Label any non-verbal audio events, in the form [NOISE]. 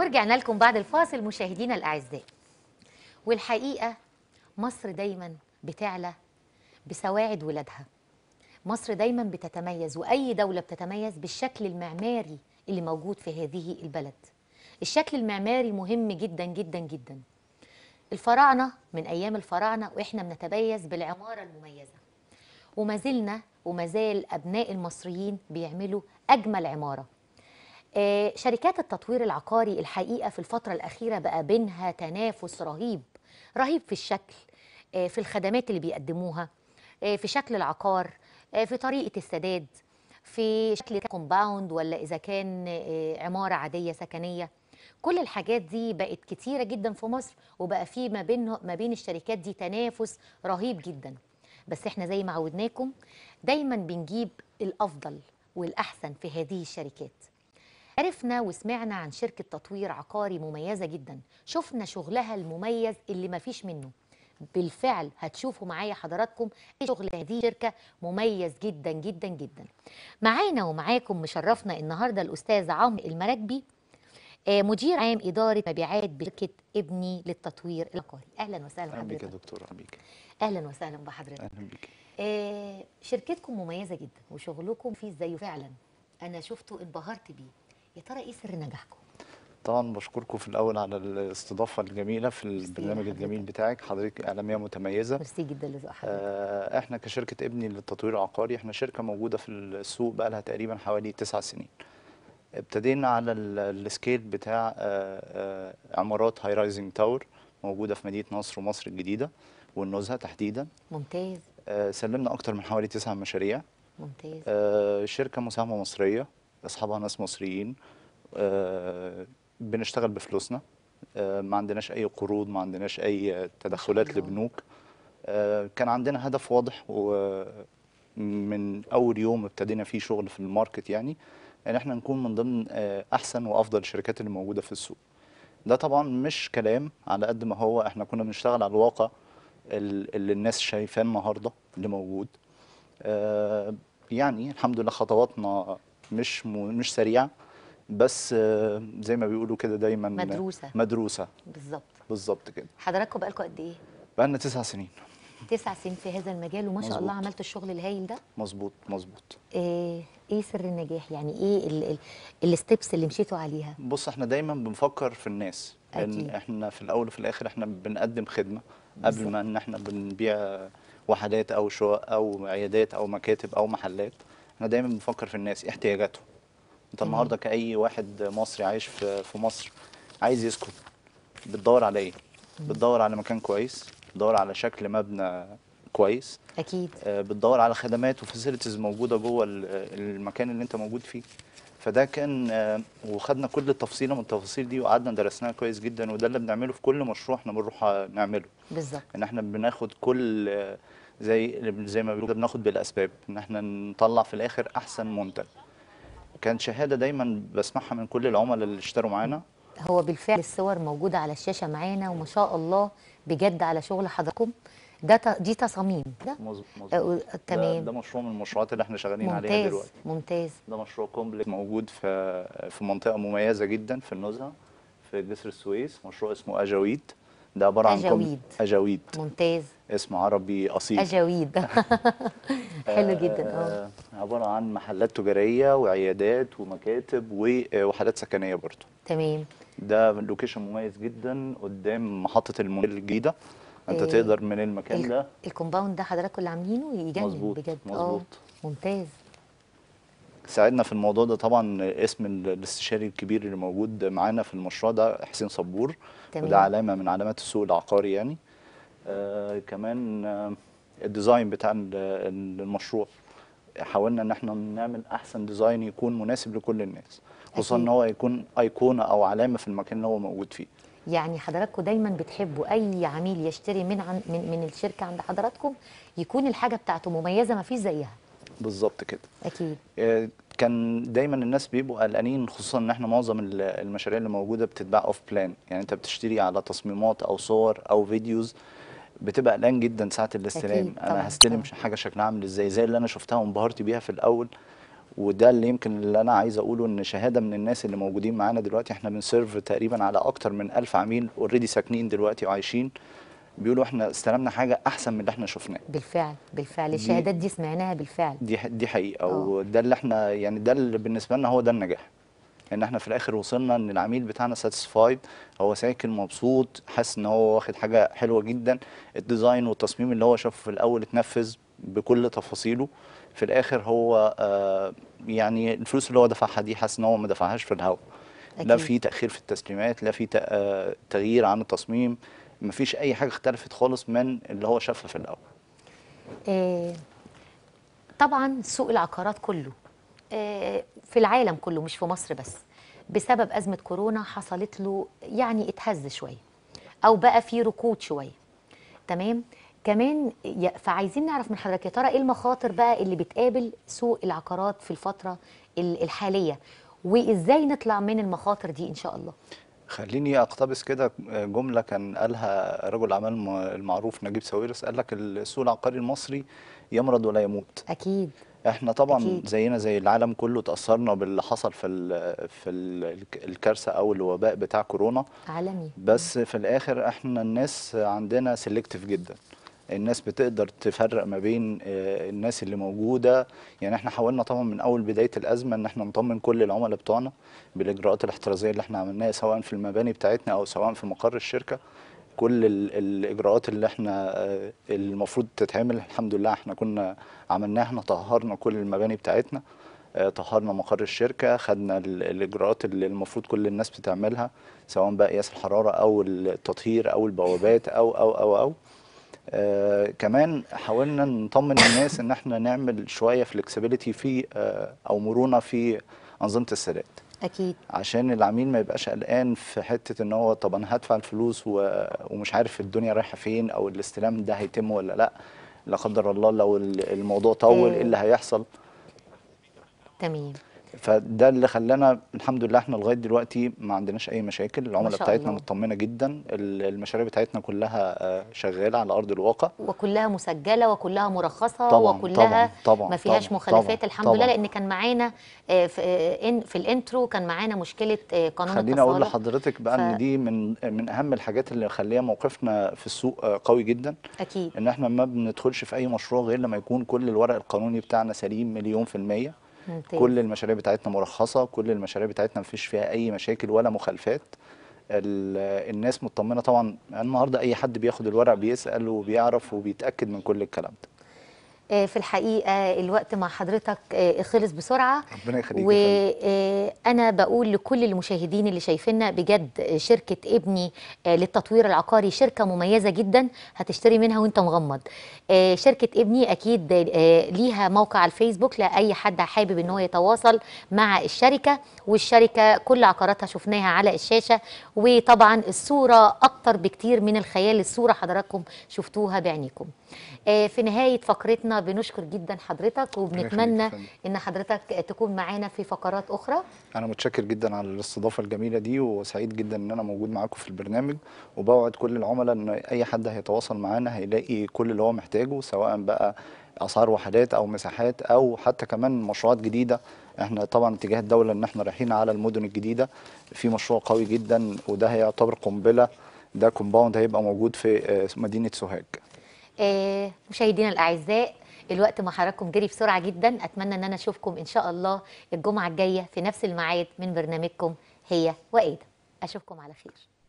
ورجعنا لكم بعد الفاصل مشاهدينا الأعزاء والحقيقة مصر دايما بتعلى بسواعد ولادها مصر دايما بتتميز وأي دولة بتتميز بالشكل المعماري اللي موجود في هذه البلد الشكل المعماري مهم جدا جدا جدا الفراعنة من أيام الفراعنة وإحنا بنتميز بالعمارة المميزة وما زلنا وما زال أبناء المصريين بيعملوا أجمل عمارة آه، شركات التطوير العقاري الحقيقة في الفترة الأخيرة بقى بينها تنافس رهيب رهيب في الشكل آه، في الخدمات اللي بيقدموها آه، في شكل العقار في طريقة السداد في شكل كومباوند ولا إذا كان عمارة عادية سكنية كل الحاجات دي بقت كتيرة جدا في مصر وبقى في ما بين ما بين الشركات دي تنافس رهيب جدا بس احنا زي ما عودناكم دايما بنجيب الأفضل والأحسن في هذه الشركات عرفنا وسمعنا عن شركة تطوير عقاري مميزة جدا شفنا شغلها المميز اللي ما فيش منه بالفعل هتشوفوا معايا حضراتكم شغل هذه الشركه مميز جدا جدا جدا معانا ومعاكم مشرفنا النهارده الاستاذ عمرو المراكبي آه، مدير عام اداره مبيعات بشركه ابني للتطوير العقاري اهلا وسهلا بحضرتك بك يا دكتور اهلا اهلا وسهلا بحضرتك اهلا بك آه، شركتكم مميزه جدا وشغلكم فيه زيه فعلا انا شفته انبهرت بيه يا ترى ايه سر نجاحكم؟ طبعا بشكركم في الاول على الاستضافه الجميله في البرنامج الجميل بتاعك حضرتك اعلاميه متميزه ميرسي جدا لذوق حضرتك آه، احنا كشركه ابني للتطوير العقاري احنا شركه موجوده في السوق بقى لها تقريبا حوالي تسع سنين ابتدينا على السكيل بتاع آه، آه، عمارات هاي رايزنج تاور موجوده في مدينه نصر ومصر الجديده والنزهه تحديدا ممتاز سلمنا اكتر من حوالي تسع مشاريع ممتاز شركه مساهمه مصريه اصحابها ناس مصريين آه، بنشتغل بفلوسنا آه، ما عندناش اي قروض ما عندناش اي تدخلات لبنوك آه، كان عندنا هدف واضح ومن اول يوم ابتدينا فيه شغل في الماركت يعني ان يعني احنا نكون من ضمن احسن وافضل الشركات اللي موجوده في السوق ده طبعا مش كلام على قد ما هو احنا كنا بنشتغل على الواقع اللي الناس شايفاه النهارده اللي موجود يعني الحمد لله خطواتنا مش مش سريعه بس آه، زي ما بيقولوا كده دايما مدروسه مدروسه بالظبط بالظبط كده حضراتكم بقالكم قد ايه؟ بقالنا تسع سنين تسع سنين في هذا المجال وما شاء الله عملت الشغل الهايل ده مظبوط مظبوط ايه ايه سر النجاح يعني ايه الستبس اللي مشيتوا عليها بص احنا دايما بنفكر في الناس لان احنا في الاول وفي الاخر احنا بنقدم خدمه قبل ما ان احنا بنبيع وحدات او شقق او عيادات او مكاتب او محلات انا دايما بفكر في الناس احتياجاتهم انت النهارده كاي واحد مصري عايش في في مصر عايز يسكن بتدور على ايه بتدور على مكان كويس بتدور على شكل مبنى كويس اكيد آه، بتدور على خدمات وفاسيلتيز موجوده جوه المكان اللي انت موجود فيه فده كان آه، وخدنا كل التفصيله من التفاصيل دي وقعدنا درسناها كويس جدا وده اللي بنعمله في كل مشروع احنا بنروح آه، نعمله بالظبط ان احنا بناخد كل زي زي ما بيقولوا بناخد بالاسباب ان احنا نطلع في الاخر احسن منتج كانت شهاده دايما بسمعها من كل العملاء اللي اشتروا معانا هو بالفعل الصور موجوده على الشاشه معانا وما شاء الله بجد على شغل حضراتكم ده ت... دي تصاميم ده مظبوط مظبوط تمام ده, ده مشروع من المشروعات اللي احنا شغالين عليها دلوقتي ممتاز ده مشروع كومبلكس موجود في في منطقه مميزه جدا في النزهه في جسر السويس مشروع اسمه اجاويت ده عباره عن اجاويد اجاويد ممتاز اسم عربي اصيل اجاويد [LAUGHS] [LAUGHS] حلو جدا آه،, اه عباره عن محلات تجاريه وعيادات ومكاتب ووحدات آه، سكنيه برضه تمام ده لوكيشن مميز جدا قدام محطه المونيل الجديده انت آه، تقدر من المكان ده الكومباوند ده حضرتك اللي عاملينه يجنن بجد مظبوط ممتاز ساعدنا في الموضوع ده طبعا اسم الاستشاري الكبير اللي موجود معانا في المشروع ده حسين صبور تمام. وده علامه من علامات السوق العقاري يعني آه كمان آه الديزاين بتاع المشروع حاولنا ان احنا نعمل احسن ديزاين يكون مناسب لكل الناس خصوصا ان هو يكون ايقونه او علامه في المكان اللي هو موجود فيه يعني حضراتكم دايما بتحبوا اي عميل يشتري من عن من, من الشركه عند حضراتكم يكون الحاجه بتاعته مميزه ما فيش زيها بالظبط كده اكيد آه، كان دايما الناس بيبقوا قلقانين خصوصا ان احنا معظم المشاريع اللي موجوده بتتباع اوف بلان يعني انت بتشتري على تصميمات او صور او فيديوز بتبقى قلقان جدا ساعه الاستلام انا هستلم طبعا. آه. حاجه شكلها عامل ازاي زي اللي انا شفتها وانبهرت بيها في الاول وده اللي يمكن اللي انا عايز اقوله ان شهاده من الناس اللي موجودين معانا دلوقتي احنا بنسيرف تقريبا على اكتر من 1000 عميل اوريدي ساكنين دلوقتي وعايشين بيقولوا احنا استلمنا حاجه احسن من اللي احنا شفناه بالفعل بالفعل الشهادات دي, دي سمعناها بالفعل دي دي حقيقه أوه. وده اللي احنا يعني ده اللي بالنسبه لنا هو ده النجاح ان احنا في الاخر وصلنا ان العميل بتاعنا ساتيسفايد هو ساكن مبسوط حاسس ان هو واخد حاجه حلوه جدا الديزاين والتصميم اللي هو شافه في الاول اتنفذ بكل تفاصيله في الاخر هو آه يعني الفلوس اللي هو دفعها دي حاسس ان هو ما دفعهاش في الهواء لا في تاخير في التسليمات لا في آه، تغيير عن التصميم مفيش اي حاجه اختلفت خالص من اللي هو شافها في الاول آه، طبعا سوق العقارات كله آه، في العالم كله مش في مصر بس بسبب ازمه كورونا حصلت له يعني اتهز شويه او بقى في ركود شويه تمام كمان فعايزين نعرف من حضرتك يا ترى ايه المخاطر بقى اللي بتقابل سوق العقارات في الفتره الحاليه وازاي نطلع من المخاطر دي ان شاء الله خليني اقتبس كده آه، جمله كان قالها رجل اعمال المعروف نجيب ساويرس قال لك السوق العقاري المصري يمرض ولا يموت اكيد احنا طبعا أكيد. زينا زي العالم كله تاثرنا باللي حصل في في الكارثه او الوباء بتاع كورونا عالمي بس في الاخر احنا الناس عندنا سيلكتيف جدا الناس بتقدر تفرق ما بين آه، الناس اللي موجوده يعني احنا حاولنا طبعا من اول بدايه الازمه ان احنا نطمن كل العملاء بتوعنا بالاجراءات الاحترازيه اللي احنا عملناها سواء في المباني بتاعتنا او سواء في مقر الشركه كل الاجراءات اللي احنا آه، المفروض تتعمل الحمد لله احنا كنا عملناها احنا طهرنا كل المباني بتاعتنا آه، طهرنا مقر الشركه خدنا الاجراءات اللي المفروض كل الناس بتعملها سواء بقى قياس الحراره او التطهير او البوابات او او او او, أو. آه، كمان حاولنا نطمن الناس ان احنا نعمل شويه فلكسبيليتي في آه، او مرونه في انظمه السداد اكيد عشان العميل ما يبقاش قلقان في حته ان هو طب انا هدفع الفلوس ومش عارف الدنيا رايحه فين او الاستلام ده هيتم ولا لا لا قدر الله لو الموضوع طول ايه اللي هيحصل تمام فده اللي خلانا الحمد لله احنا لغايه دلوقتي ما عندناش اي مشاكل العملاء بتاعتنا مطمنه جدا المشاريع بتاعتنا كلها آه، شغاله على ارض الواقع وكلها مسجله وكلها مرخصه طبعًا وكلها طبعًا ما فيهاش طبعًا مخالفات طبعًا الحمد طبعًا لله لان كان معانا آه، في, آه، في الانترو كان معانا مشكله قانون خليني اقول لحضرتك بقى ف... ان دي من من اهم الحاجات اللي مخليه موقفنا في السوق قوي جدا اكيد ان احنا ما بندخلش في اي مشروع غير لما يكون كل الورق القانوني بتاعنا سليم مليون في الميه ممتاز. كل المشاريع بتاعتنا مرخصه كل المشاريع بتاعتنا ما فيش فيها اي مشاكل ولا مخالفات الناس مطمنه طبعا النهارده اي حد بياخد الورق بيسال وبيعرف وبيتاكد من كل الكلام ده آه، في الحقيقه الوقت مع حضرتك آه، خلص بسرعه ربنا يخليك وانا آه، بقول لكل المشاهدين اللي شايفيننا بجد شركه ابني للتطوير العقاري شركه مميزه جدا هتشتري منها وانت مغمض شركه ابني اكيد ليها موقع على الفيسبوك لاي حد حابب ان هو يتواصل مع الشركه والشركه كل عقاراتها شفناها على الشاشه وطبعا الصوره اكتر بكتير من الخيال الصوره حضراتكم شفتوها بعينيكم في نهايه فقرتنا بنشكر جدا حضرتك وبنتمنى ان حضرتك تكون معانا في فقرات اخرى انا متشكر جدا على الاستضافه الجميله دي وسعيد جدا ان انا موجود معاكم في البرنامج وبوعد كل العملاء ان اي حد هيتواصل معانا هيلاقي كل اللي هو محتاجه سواء بقى اسعار وحدات او مساحات او حتى كمان مشروعات جديده احنا طبعا اتجاه الدوله ان احنا رايحين على المدن الجديده في مشروع قوي جدا وده هيعتبر قنبله ده كومباوند هيبقى موجود في آه، مدينه سوهاج آه، مشاهدينا الاعزاء الوقت مع حضراتكم جري بسرعه جدا اتمنى ان انا اشوفكم ان شاء الله الجمعه الجايه في نفس الميعاد من برنامجكم هي وايه اشوفكم على خير